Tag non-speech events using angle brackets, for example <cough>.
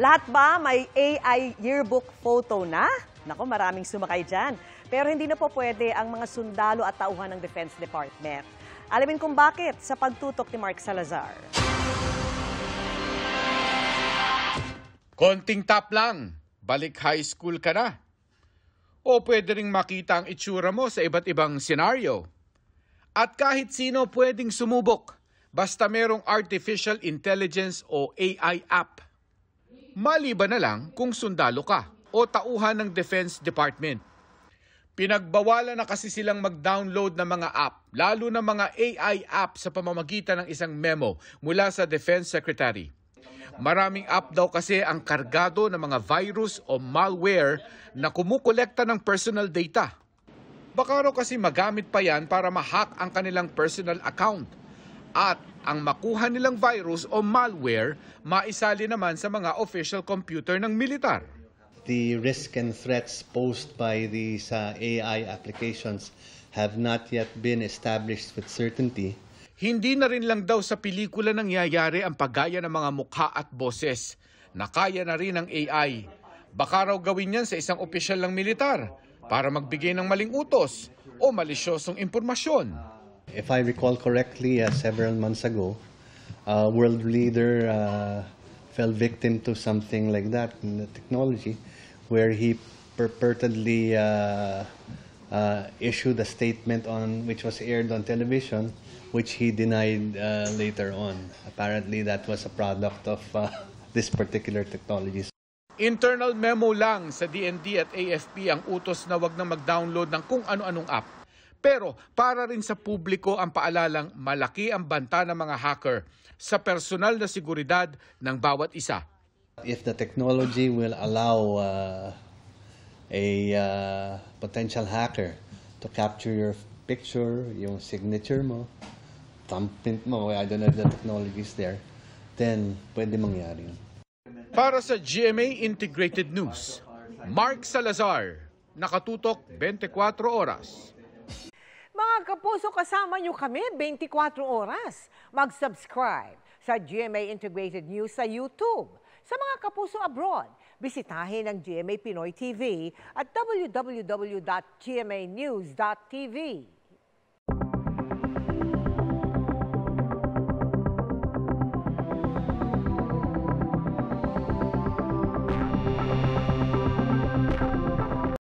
Lahat ba may AI yearbook photo na? Nako, maraming sumakay dyan. Pero hindi na po pwede ang mga sundalo at tauhan ng Defense Department. Alamin kung bakit sa pagtutok ni Mark Salazar. Konting tap lang, balik high school ka na. O pwede rin makita ang itsura mo sa iba't ibang senaryo. At kahit sino pwedeng sumubok, basta merong Artificial Intelligence o AI app maliban na lang kung sundalo ka o tauhan ng Defense Department. Pinagbawalan na kasi silang mag-download ng mga app, lalo na mga AI app sa pamamagitan ng isang memo mula sa Defense Secretary. Maraming app daw kasi ang kargado ng mga virus o malware na kumukolekta ng personal data. Baka raw kasi magamit pa yan para ma-hack ang kanilang personal account at ang makuha nilang virus o malware maisali naman sa mga official computer ng militar. The risk and threats posed by these uh, AI applications have not yet been established with certainty. Hindi na rin lang daw sa pelikula nangyayari ang paggaya ng mga mukha at boses. Nakaya na rin ang AI. Baka raw gawin yan sa isang opisyal ng militar para magbigay ng maling utos o malisyosong impormasyon. If I recall correctly, uh, several months ago, a uh, world leader uh, fell victim to something like that in the technology, where he purportedly uh, uh, issued a statement on which was aired on television, which he denied uh, later on. Apparently, that was a product of uh, <laughs> this particular technology. Internal memo lang sa DND at AFP ang utos na wag na mag-download ng kung ano-anong app pero para rin sa publiko ang paalalang malaki ang banta ng mga hacker sa personal na seguridad ng bawat isa. If the technology will allow uh, a uh, potential hacker to capture your picture, yung signature mo, thumbprint mo, I don't know if the technology is there, then pwede mangyari yun. Para sa GMA Integrated News, Mark Salazar, nakatutok 24 oras. Mga kapuso, kasama nyo kami 24 oras. Mag-subscribe sa GMA Integrated News sa YouTube. Sa mga kapuso abroad, bisitahin ang GMA Pinoy TV at www.gmanews.tv.